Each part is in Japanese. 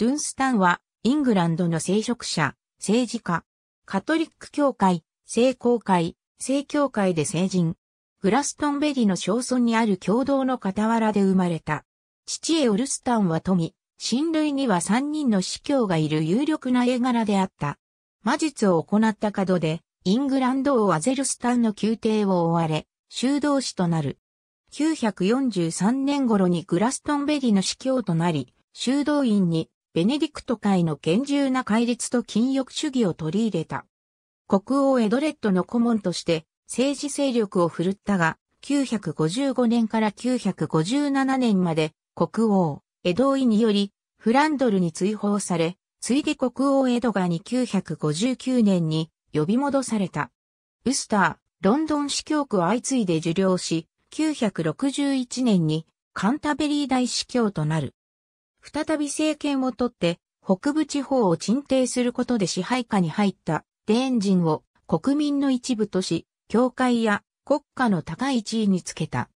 ドゥンスタンは、イングランドの聖職者、政治家、カトリック教会、聖公会、聖教会で聖人。グラストンベリの小村にある共同の傍らで生まれた。父エオルスタンは富、親類には三人の司教がいる有力な絵柄であった。魔術を行った角で、イングランド王アゼルスタンの宮廷を追われ、修道士となる。943年頃にグラストンベリの司教となり、修道院にベネディクト会の厳重な戒律と禁欲主義を取り入れた。国王エドレッドの顧問として政治勢力を振るったが、955年から957年まで国王、エドイによりフランドルに追放され、ついで国王エドガーに959年に呼び戻された。ウスター、ロンドン司教区を相次いで受領し、961年にカンタベリー大司教となる。再び政権を取って、北部地方を鎮定することで支配下に入ったデーン人を国民の一部とし、教会や国家の高い地位につけた。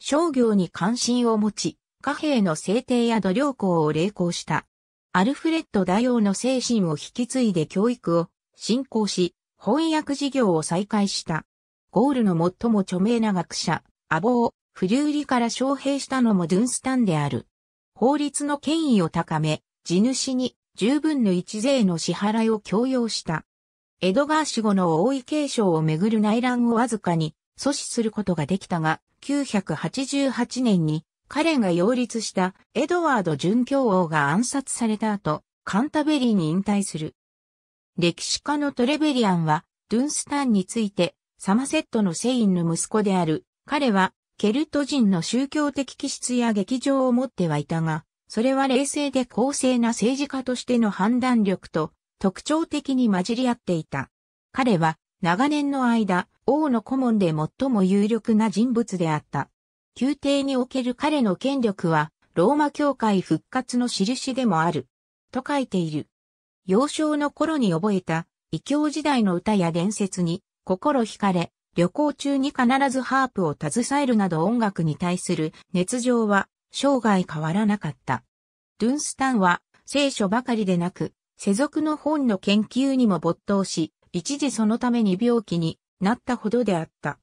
商業に関心を持ち、貨幣の制定や土量港を励行した。アルフレッド大王の精神を引き継いで教育を進行し、翻訳事業を再開した。ゴールの最も著名な学者、アボをフリューリから招聘したのもドゥンスタンである。法律の権威を高め、地主に十分の一税の支払いを強要した。エドガー死後の大井継承をめぐる内乱をわずかに阻止することができたが、988年に彼が擁立したエドワード准教王が暗殺された後、カンタベリーに引退する。歴史家のトレベリアンは、ドゥンスタンについて、サマセットのセインの息子である、彼はケルト人の宗教的気質や劇場を持ってはいたが、それは冷静で公正な政治家としての判断力と特徴的に混じり合っていた。彼は長年の間、王の顧問で最も有力な人物であった。宮廷における彼の権力は、ローマ教会復活の印でもある。と書いている。幼少の頃に覚えた、異教時代の歌や伝説に心惹かれ、旅行中に必ずハープを携えるなど音楽に対する熱情は生涯変わらなかった。ドゥンスタンは聖書ばかりでなく、世俗の本の研究にも没頭し、一時そのために病気になったほどであった。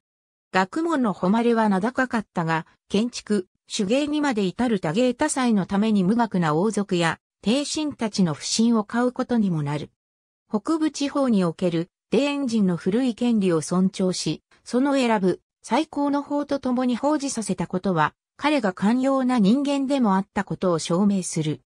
学問の誉れは名高かったが、建築、手芸にまで至る多芸多彩のために無学な王族や、帝臣たちの不信を買うことにもなる。北部地方における、田園人の古い権利を尊重し、その選ぶ最高の法と共に奉仕させたことは、彼が寛容な人間でもあったことを証明する。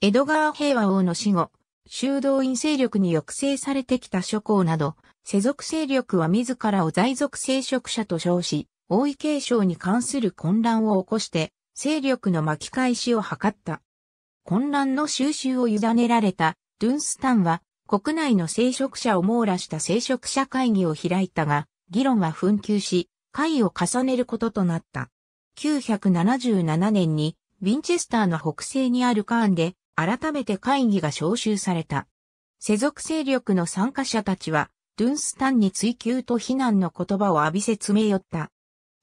江戸川平和王の死後、修道院勢力に抑制されてきた諸侯など、世俗勢力は自らを在俗聖職者と称し、王位継承に関する混乱を起こして、勢力の巻き返しを図った。混乱の収集を委ねられた、ドゥンスタンは、国内の聖職者を網羅した聖職者会議を開いたが、議論は紛糾し、会を重ねることとなった。977年に、ウィンチェスターの北西にあるカーンで、改めて会議が招集された。世俗勢力の参加者たちは、ドゥンスタンに追求と非難の言葉を浴びせ詰め寄った。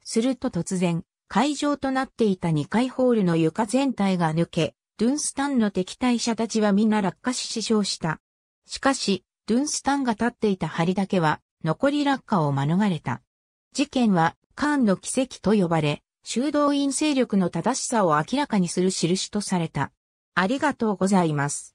すると突然、会場となっていた2階ホールの床全体が抜け、ドゥンスタンの敵対者たちは皆落下し死傷した。しかし、ドゥンスタンが立っていた梁だけは残り落下を免れた。事件は、カーンの奇跡と呼ばれ、修道院勢力の正しさを明らかにする印とされた。ありがとうございます。